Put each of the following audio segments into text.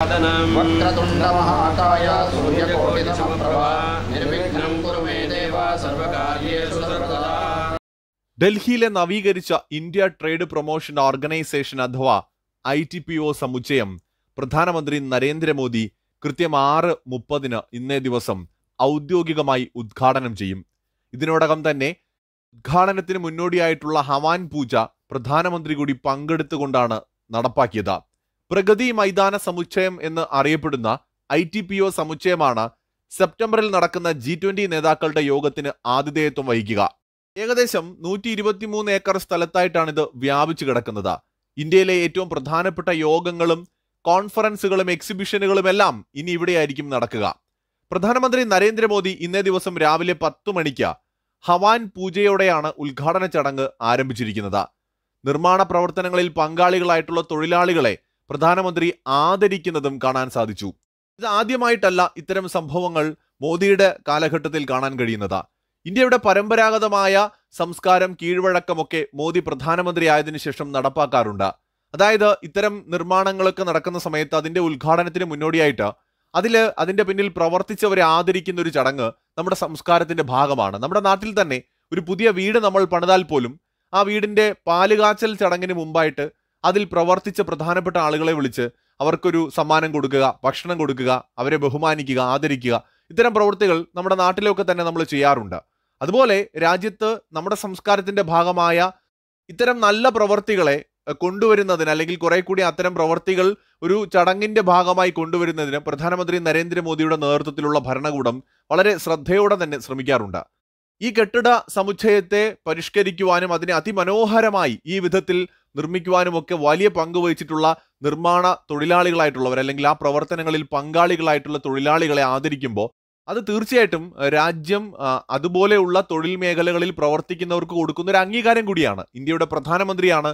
वक्रतुण्डमहाकाय निर्विघ्नं कुरु मे देव सर्वकार्येषु सर्वदा ഡൽഹിയിലെ നവീകരിച്ച ഇന്ത്യ ട്രേഡ് പ്രൊമോഷൻ ഓർഗനൈസേഷൻ അഥവാ ഐ ടി പി ഒ സമുച്ചയം പ്രധാനമന്ത്രി നരേന്ദ്രമോദി കൃത്യം ആറ് മുപ്പതിന് ഇന്നേ ദിവസം ഔദ്യോഗികമായി ഉദ്ഘാടനം ചെയ്യും ഇതിനോടകം തന്നെ ഉദ്ഘാടനത്തിന് മുന്നോടിയായിട്ടുള്ള ഹവാൻ പൂജ പ്രധാനമന്ത്രി കൂടി പങ്കെടുത്തുകൊണ്ടാണ് നടപ്പാക്കിയത് പ്രഗതി മൈതാന സമുച്ചയം എന്ന് അറിയപ്പെടുന്ന ഐ ടി പി ഒ സമുച്ചയമാണ് സെപ്റ്റംബറിൽ നടക്കുന്ന ജി ട്വന്റി നേതാക്കളുടെ യോഗത്തിന് ആതിഥേയത്വം വഹിക്കുക ഏകദേശം നൂറ്റി ഇരുപത്തിമൂന്ന് ഏക്കർ സ്ഥലത്തായിട്ടാണ് ഇത് വ്യാപിച്ചു കിടക്കുന്നത് ഇന്ത്യയിലെ ഏറ്റവും പ്രധാനപ്പെട്ട യോഗങ്ങളും കോൺഫറൻസുകളും എക്സിബിഷനുകളും എല്ലാം ഇനി ഇവിടെയായിരിക്കും നടക്കുക പ്രധാനമന്ത്രി നരേന്ദ്രമോദി ഇന്നേ ദിവസം രാവിലെ പത്തു മണിക്ക് ഹവാൻ പൂജയോടെയാണ് ഉദ്ഘാടന ചടങ്ങ് ആരംഭിച്ചിരിക്കുന്നത് നിർമ്മാണ പ്രവർത്തനങ്ങളിൽ പങ്കാളികളായിട്ടുള്ള തൊഴിലാളികളെ പ്രധാനമന്ത്രി ആദരിക്കുന്നതും കാണാൻ സാധിച്ചു ഇത് ആദ്യമായിട്ടല്ല ഇത്തരം സംഭവങ്ങൾ മോദിയുടെ കാലഘട്ടത്തിൽ കാണാൻ കഴിയുന്നത് ഇന്ത്യയുടെ പരമ്പരാഗതമായ സംസ്കാരം കീഴ്വഴക്കമൊക്കെ മോദി പ്രധാനമന്ത്രി ആയതിനു ശേഷം നടപ്പാക്കാറുണ്ട് അതായത് ഇത്തരം നിർമ്മാണങ്ങളൊക്കെ നടക്കുന്ന സമയത്ത് അതിന്റെ ഉദ്ഘാടനത്തിന് മുന്നോടിയായിട്ട് അതിൽ അതിന്റെ പിന്നിൽ പ്രവർത്തിച്ചവരെ ആദരിക്കുന്ന ഒരു ചടങ്ങ് നമ്മുടെ സംസ്കാരത്തിന്റെ ഭാഗമാണ് നമ്മുടെ നാട്ടിൽ തന്നെ ഒരു പുതിയ വീട് നമ്മൾ പണിതാൽ പോലും ആ വീടിന്റെ പാലുകാച്ചൽ ചടങ്ങിന് മുമ്പായിട്ട് അതിൽ പ്രവർത്തിച്ച പ്രധാനപ്പെട്ട ആളുകളെ വിളിച്ച് അവർക്കൊരു സമ്മാനം കൊടുക്കുക ഭക്ഷണം കൊടുക്കുക അവരെ ബഹുമാനിക്കുക ആദരിക്കുക ഇത്തരം പ്രവൃത്തികൾ നമ്മുടെ നാട്ടിലൊക്കെ തന്നെ നമ്മൾ ചെയ്യാറുണ്ട് അതുപോലെ രാജ്യത്ത് നമ്മുടെ സംസ്കാരത്തിന്റെ ഭാഗമായ ഇത്തരം നല്ല പ്രവൃത്തികളെ കൊണ്ടുവരുന്നതിന് അല്ലെങ്കിൽ കുറെ കൂടി അത്തരം പ്രവർത്തികൾ ഒരു ചടങ്ങിന്റെ ഭാഗമായി കൊണ്ടുവരുന്നതിന് പ്രധാനമന്ത്രി നരേന്ദ്രമോദിയുടെ നേതൃത്വത്തിലുള്ള ഭരണകൂടം വളരെ ശ്രദ്ധയോടെ തന്നെ ശ്രമിക്കാറുണ്ട് ഈ കെട്ടിട സമുച്ചയത്തെ പരിഷ്കരിക്കുവാനും അതിനെ അതിമനോഹരമായി ഈ വിധത്തിൽ ഒക്കെ വലിയ പങ്ക് വഹിച്ചിട്ടുള്ള നിർമ്മാണ തൊഴിലാളികളായിട്ടുള്ളവർ അല്ലെങ്കിൽ ആ പ്രവർത്തനങ്ങളിൽ പങ്കാളികളായിട്ടുള്ള തൊഴിലാളികളെ ആദരിക്കുമ്പോൾ അത് തീർച്ചയായിട്ടും രാജ്യം അതുപോലെയുള്ള തൊഴിൽ മേഖലകളിൽ പ്രവർത്തിക്കുന്നവർക്ക് കൊടുക്കുന്ന ഒരു അംഗീകാരം കൂടിയാണ് ഇന്ത്യയുടെ പ്രധാനമന്ത്രിയാണ്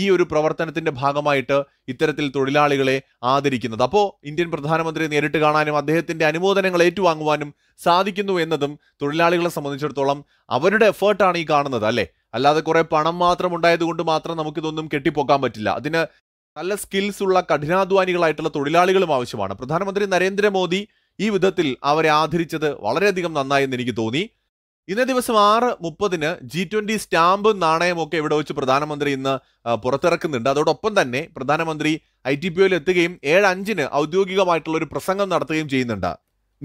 ഈ ഒരു പ്രവർത്തനത്തിന്റെ ഭാഗമായിട്ട് ഇത്തരത്തിൽ തൊഴിലാളികളെ ആദരിക്കുന്നത് അപ്പോൾ ഇന്ത്യൻ പ്രധാനമന്ത്രിയെ നേരിട്ട് കാണാനും അദ്ദേഹത്തിന്റെ അനുമോദനങ്ങൾ ഏറ്റുവാങ്ങുവാനും സാധിക്കുന്നു എന്നതും തൊഴിലാളികളെ സംബന്ധിച്ചിടത്തോളം അവരുടെ എഫേർട്ടാണ് ഈ കാണുന്നത് അല്ലേ അല്ലാതെ കുറെ പണം മാത്രം ഉണ്ടായതുകൊണ്ട് മാത്രം നമുക്കിതൊന്നും കെട്ടിപ്പോക്കാൻ പറ്റില്ല അതിന് നല്ല സ്കിൽസ് ഉള്ള കഠിനാധ്വാനികളായിട്ടുള്ള തൊഴിലാളികളും ആവശ്യമാണ് പ്രധാനമന്ത്രി നരേന്ദ്രമോദി ഈ വിധത്തിൽ അവരെ ആദരിച്ചത് വളരെയധികം നന്നായി എന്ന് എനിക്ക് തോന്നി ഇന്നേ ദിവസം ആറ് മുപ്പതിന് ജി ട്വന്റി സ്റ്റാമ്പ് നാണയമൊക്കെ ഇവിടെ വെച്ച് പ്രധാനമന്ത്രി ഇന്ന് പുറത്തിറക്കുന്നുണ്ട് അതോടൊപ്പം തന്നെ പ്രധാനമന്ത്രി ഐ ടി പി ഒയിൽ എത്തുകയും ഏഴ് അഞ്ചിന് ഔദ്യോഗികമായിട്ടുള്ള ഒരു പ്രസംഗം നടത്തുകയും ചെയ്യുന്നുണ്ട്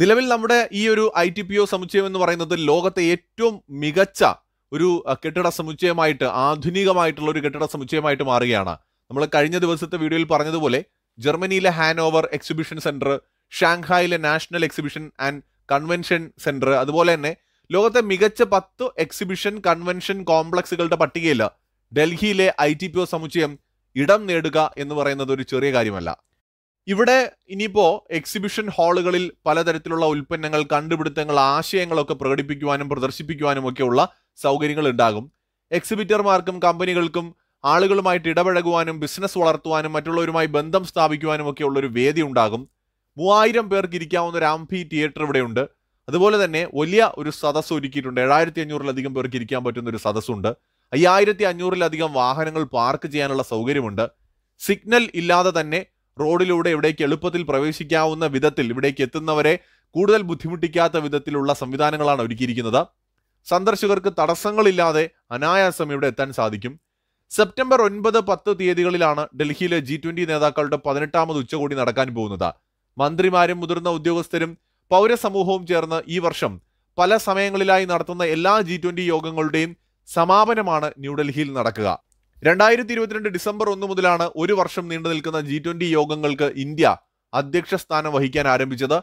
നിലവിൽ നമ്മുടെ ഈ ഒരു ഐ ടി പി ഒ സമുച്ചയം എന്ന് പറയുന്നത് ലോകത്തെ ഏറ്റവും മികച്ച ഒരു കെട്ടിട സമുച്ചയമായിട്ട് ആധുനികമായിട്ടുള്ള ഒരു കെട്ടിട സമുച്ചയമായിട്ട് മാറുകയാണ് നമ്മൾ കഴിഞ്ഞ ദിവസത്തെ വീഡിയോയിൽ പറഞ്ഞതുപോലെ ജർമ്മനിയിലെ ഹാനോവർ എക്സിബിഷൻ സെന്റർ ഷാങ്ഹായിലെ national exhibition and convention centre അതുപോലെ തന്നെ ലോകത്തെ മികച്ച പത്ത് എക്സിബിഷൻ കൺവെൻഷൻ കോംപ്ലക്സുകളുടെ പട്ടികയിൽ ഡൽഹിയിലെ ഐ ടി പി ഒ സമുച്ചയം ഇടം നേടുക എന്ന് പറയുന്നത് ഒരു ചെറിയ കാര്യമല്ല ഇവിടെ ഇനിയിപ്പോൾ എക്സിബിഷൻ ഹാളുകളിൽ പലതരത്തിലുള്ള ഉൽപ്പന്നങ്ങൾ കണ്ടുപിടുത്തങ്ങൾ ആശയങ്ങളൊക്കെ പ്രകടിപ്പിക്കുവാനും പ്രദർശിപ്പിക്കുവാനും ഒക്കെയുള്ള സൗകര്യങ്ങൾ ഉണ്ടാകും എക്സിബിറ്റർമാർക്കും കമ്പനികൾക്കും ആളുകളുമായിട്ട് ഇടപഴകുവാനും ബിസിനസ് വളർത്തുവാനും മറ്റുള്ളവരുമായി ബന്ധം സ്ഥാപിക്കുവാനും ഒക്കെ ഉള്ളൊരു വേദി ഉണ്ടാകും മൂവായിരം പേർക്ക് ഇരിക്കാവുന്ന ഒരു ആംഫി തിയേറ്റർ ഇവിടെയുണ്ട് അതുപോലെ തന്നെ വലിയ ഒരു സദസ്സ് ഒരുക്കിയിട്ടുണ്ട് ഏഴായിരത്തി അഞ്ഞൂറിലധികം പേർക്ക് ഇരിക്കാൻ പറ്റുന്ന ഒരു സദസ്സുണ്ട് അയ്യായിരത്തി അഞ്ഞൂറിലധികം വാഹനങ്ങൾ പാർക്ക് ചെയ്യാനുള്ള സൗകര്യമുണ്ട് സിഗ്നൽ ഇല്ലാതെ തന്നെ റോഡിലൂടെ ഇവിടേക്ക് എളുപ്പത്തിൽ പ്രവേശിക്കാവുന്ന വിധത്തിൽ ഇവിടേക്ക് എത്തുന്നവരെ കൂടുതൽ ബുദ്ധിമുട്ടിക്കാത്ത വിധത്തിലുള്ള സംവിധാനങ്ങളാണ് ഒരുക്കിയിരിക്കുന്നത് സന്ദർശകർക്ക് തടസ്സങ്ങളില്ലാതെ അനായാസം ഇവിടെ എത്താൻ സാധിക്കും സെപ്റ്റംബർ ഒൻപത് പത്ത് തീയതികളിലാണ് ഡൽഹിയിലെ ജി ട്വന്റി നേതാക്കളുടെ പതിനെട്ടാമത് ഉച്ചകോടി നടക്കാൻ പോകുന്നത് മന്ത്രിമാരും മുതിർന്ന ഉദ്യോഗസ്ഥരും പൗരസമൂഹവും ചേർന്ന് ഈ വർഷം പല സമയങ്ങളിലായി നടത്തുന്ന എല്ലാ ജി ട്വന്റി യോഗങ്ങളുടെയും സമാപനമാണ് ന്യൂഡൽഹിയിൽ നടക്കുക രണ്ടായിരത്തി ഇരുപത്തിരണ്ട് ഡിസംബർ ഒന്ന് മുതലാണ് ഒരു വർഷം നീണ്ടു നിൽക്കുന്ന ജി ട്വന്റി യോഗങ്ങൾക്ക് ഇന്ത്യ അധ്യക്ഷ സ്ഥാനം വഹിക്കാൻ ആരംഭിച്ചത്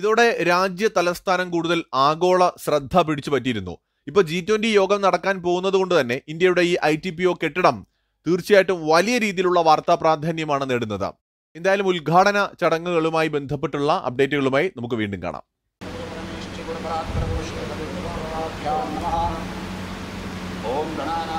ഇതോടെ രാജ്യ തലസ്ഥാനം കൂടുതൽ ആഗോള ശ്രദ്ധ പിടിച്ചു പറ്റിയിരുന്നു ഇപ്പൊ ജി ട്വന്റി യോഗം നടക്കാൻ പോകുന്നത് കൊണ്ട് തന്നെ ഇന്ത്യയുടെ ഈ ഐ ടി പി ഒ കെട്ടിടം തീർച്ചയായിട്ടും വലിയ രീതിയിലുള്ള വാർത്താ പ്രാധാന്യമാണ് നേടുന്നത് എന്തായാലും ഉദ്ഘാടന ചടങ്ങുകളുമായി ബന്ധപ്പെട്ടുള്ള അപ്ഡേറ്റുകളുമായി നമുക്ക് വീണ്ടും കാണാം ഓം ഗണാനാ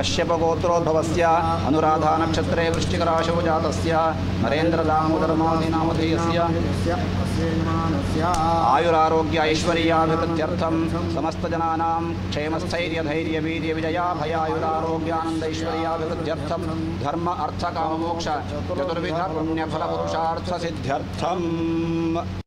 कश्यपगोत्रोद्भवस्य अनुराधानक्षत्रे जात जातस्य नरेन्द्रदामोदरमाधिनामधेयस्य आयुरारोग्य ऐश्वर्याभिवृद्ध्यर्थं समस्तजनानां विजया भयायुरारोग्यानन्दैश्वर्याभिवृद्ध्यर्थं धर्म अर्थकाममोक्ष चतुर्विध पुण्यफलपुरुषार्थसिद्ध्यर्थम्